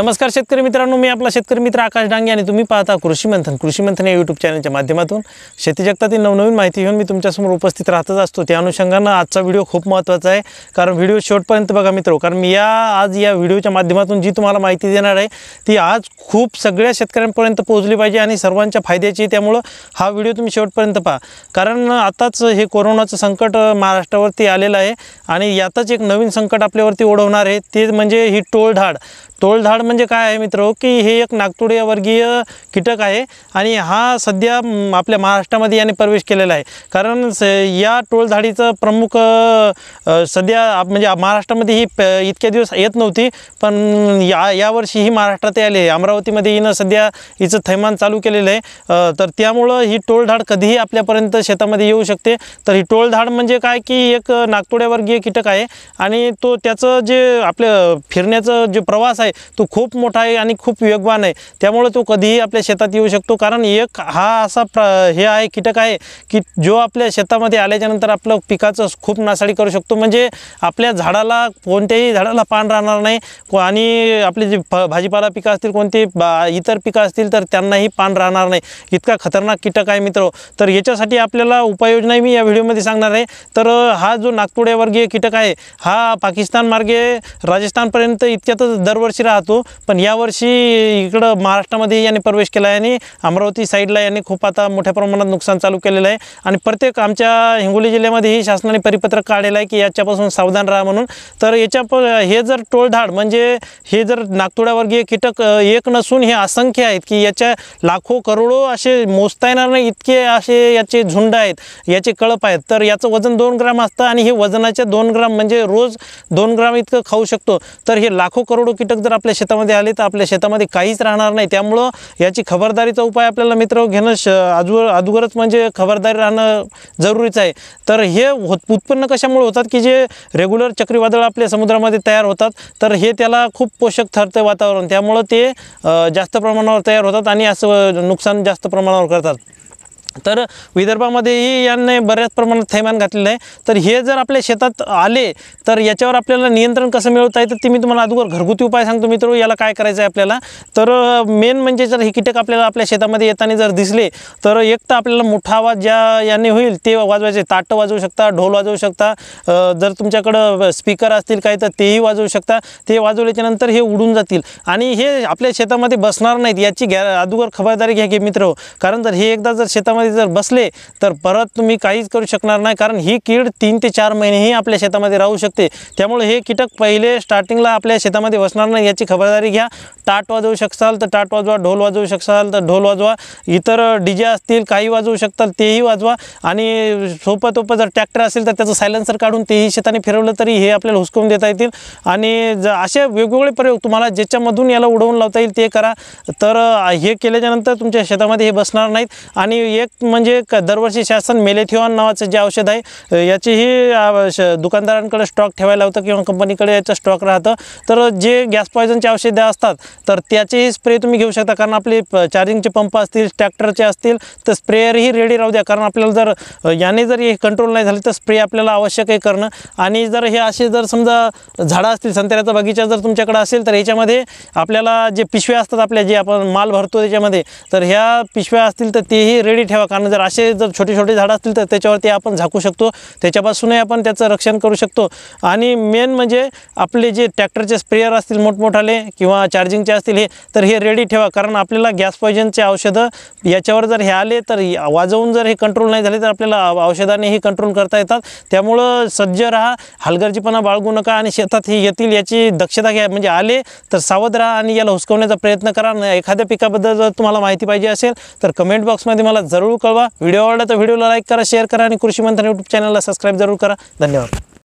नमस्कार शेतकरी मित्रांनो मी आपला शेतकरी मित्र आकाश डांगे आणि तुम्ही पाहता कृषी मंथन कृषी मंथन या यूट्यूब चॅनलच्या माध्यमातून शेती जगतातील नवनवीन माहिती घेऊन मी तुमच्यासमोर उपस्थित राहतच असतो त्या अनुषंगानं आजचा व्हिडिओ खूप महत्त्वाचा आहे कारण व्हिडिओ शेवटपर्यंत बघा मित्र कारण मी या आज या व्हिडिओच्या माध्यमातून जी तुम्हाला माहिती देणार आहे ती आज खूप सगळ्या शेतकऱ्यांपर्यंत पोहोचली पाहिजे आणि सर्वांच्या फायद्याची त्यामुळं हा व्हिडिओ तुम्ही शेवटपर्यंत पहा कारण आताच हे कोरोनाचं संकट महाराष्ट्रावरती आलेलं आहे आणि यातच एक नवीन संकट आपल्यावरती ओढवणार आहे ते म्हणजे ही टोळधाड टोळधाड म्हणजे काय आहे मित्र की हे एक नागतुडे वर्गीय कीटक आहे आणि हा सध्या आपल्या महाराष्ट्रामध्ये याने प्रवेश केलेला आहे कारण स या टोळधाडीचं प्रमुख सध्या म्हणजे महाराष्ट्रामध्ये ही प इतके दिवस येत नव्हती पण या यावर्षी ही महाराष्ट्रात आली आहे अमरावतीमध्ये हिनं सध्या हिचं थैमान चालू केलेलं आहे तर त्यामुळं ही टोळधाड कधीही आपल्यापर्यंत शेतामध्ये येऊ शकते तर ही टोळधाड म्हणजे काय की एक वर्गीय कीटक आहे आणि तो त्याचं जे आपलं फिरण्याचं जे प्रवास आहे आहे तो खूप मोठा आहे आणि खूप वेगवान आहे त्यामुळे तो कधीही आपल्या शेतात येऊ शकतो कारण एक हा असा प्र हे आहे कीटक आहे की जो आपल्या शेतामध्ये आल्याच्यानंतर आपलं पिकाचं खूप नासाडी करू शकतो म्हणजे आपल्या झाडाला कोणत्याही झाडाला पान राहणार नाही आणि आपले जे भाजीपाला पिकं असतील कोणती इतर पिकं असतील तर त्यांनाही पान राहणार नाही इतका खतरनाक कीटक आहे मित्र तर याच्यासाठी आपल्याला उपाययोजना मी या व्हिडिओमध्ये सांगणार आहे तर हा जो वर्गीय कीटक आहे हा पाकिस्तान मार्गे राजस्थानपर्यंत इतक्यातच दरवर्षी दरवर्षी राहतो पण यावर्षी इकडं महाराष्ट्रामध्ये यांनी प्रवेश केला आहे आणि अमरावती साईडला यांनी खूप आता मोठ्या प्रमाणात नुकसान चालू केलेलं आहे आणि प्रत्येक आमच्या हिंगोली जिल्ह्यामध्येही शासनाने परिपत्रक काढलेलं आहे की याच्यापासून सावधान राहा म्हणून तर याच्या हे जर टोळधाड म्हणजे हे जर नागतोड्यावर्गीय कीटक एक नसून हे असंख्य आहेत की याच्या लाखो करोडो असे मोजता येणार नाही इतके असे याचे झुंड आहेत याचे कळप आहेत तर याचं वजन दोन ग्राम असतं आणि हे वजनाच्या दोन ग्राम म्हणजे रोज दोन ग्राम इतकं खाऊ शकतो तर हे लाखो करोडो कीटक जर आपल्या शेतामध्ये आले तर आपल्या शेतामध्ये काहीच राहणार नाही त्यामुळं याची खबरदारीचा उपाय आपल्याला मित्र घेणं श आजू म्हणजे खबरदारी राहणं जरुरीच आहे तर हे हो-, उत्पन्न कशामुळे होतात की जे रेग्युलर चक्रीवादळ आपल्या समुद्रामध्ये तयार होतात तर हे त्याला खूप पोषक ठरतं वातावरण त्यामुळं ते जास्त प्रमाणावर तयार होतात आणि असं नुकसान जास्त प्रमाणावर करतात तर विदर्भामध्येही याने बऱ्याच प्रमाणात थैमान घातलेलं आहे तर हे जर आपल्या शेतात आले तर याच्यावर आपल्याला नियंत्रण कसं मिळवता येतं ते मी तुम्हाला अगोदर घरगुती उपाय सांगतो मित्र याला काय करायचं आहे आपल्याला तर मेन म्हणजे जर हे कीटक आपल्याला आपल्या शेतामध्ये येताना जर दिसले तर एक तर आपल्याला मोठा आवाज ज्या याने होईल ते वाजवायचे ताटं वाजवू शकता ढोल वाजवू शकता जर तुमच्याकडं स्पीकर असतील काय तर तेही वाजवू शकता ते वाजवल्याच्यानंतर हे उडून जातील आणि हे आपल्या शेतामध्ये बसणार नाहीत याची गॅ अगोदर खबरदारी घ्या की मित्र कारण जर हे एकदा जर शेतामध्ये शेतामध्ये जर बसले तर परत तुम्ही काहीच करू शकणार नाही कारण ही कीड तीन ते चार महिनेही आपल्या शेतामध्ये राहू शकते त्यामुळे हे कीटक पहिले स्टार्टिंगला आपल्या शेतामध्ये बसणार नाही याची खबरदारी घ्या ताट वाजवू शकसाल तर टाट वाजवा ढोल वाजवू शकसाल तर ढोल वाजवा इतर डी जे असतील काही वाजवू शकताल तेही वाजवा आणि सोपं तोपं जर ट्रॅक्टर असेल तर त्याचं सायलेन्सर काढून तेही शेताने फिरवलं तरी हे आपल्याला हुसकून देता येतील आणि ज असे वेगवेगळे प्रयोग तुम्हाला ज्याच्यामधून याला उडवून लावता येईल ते करा तर हे केल्याच्यानंतर तुमच्या शेतामध्ये हे बसणार नाहीत आणि एक म्हणजे क दरवर्षी शासन मेलेथिऑन नावाचं जे औषध आहे याचीही दुकानदारांकडे स्टॉक ठेवायला होतं किंवा कंपनीकडे याचा स्टॉक राहतं तर जे गॅस पॉयझनचे औषधे असतात तर त्याचेही स्प्रे तुम्ही घेऊ शकता कारण आपले चार्जिंगचे पंप असतील ट्रॅक्टरचे असतील तर स्प्रेअरही रेडी राहू द्या कारण आपल्याला जर याने जर हे कंट्रोल नाही झाले तर स्प्रे आपल्याला आवश्यक आहे करणं आणि जर हे असे जर समजा झाडं असतील संत्र्याचा बगीचा जर तुमच्याकडे असेल तर याच्यामध्ये आपल्याला जे पिशव्या असतात आपल्या जे आपण माल भरतो त्याच्यामध्ये तर ह्या पिशव्या असतील तर तेही रेडी ठेवा कारण जर असे जर छोटे छोटे झाडं असतील तर त्याच्यावरती आपण झाकू शकतो त्याच्यापासूनही आपण त्याचं रक्षण करू शकतो आणि मेन म्हणजे आपले जे ट्रॅक्टरचे स्प्रेअर असतील मोठमोठाले किंवा चार्जिंग असतील हे तर हे रेडी ठेवा कारण आपल्याला गॅस पॉइजनचे औषधं याच्यावर जर हे आले तर वाजवून जर हे कंट्रोल नाही झाले तर आपल्याला औषधाने हे कंट्रोल करता येतात त्यामुळं सज्ज राहा हलगर्जीपणा बाळगू नका आणि शेतात हे येतील याची दक्षता घ्या म्हणजे आले तर सावध राहा आणि याला हुसकवण्याचा प्रयत्न करा एखाद्या पिकाबद्दल जर तुम्हाला माहिती पाहिजे असेल तर कमेंट बॉक्समध्ये मला जरूर कळवा व्हिडिओ आवडला तर व्हिडिओला लाईक करा शेअर करा आणि कृषी मंत्री यूट्यूब चॅनलला सबस्क्राईब जरूर करा धन्यवाद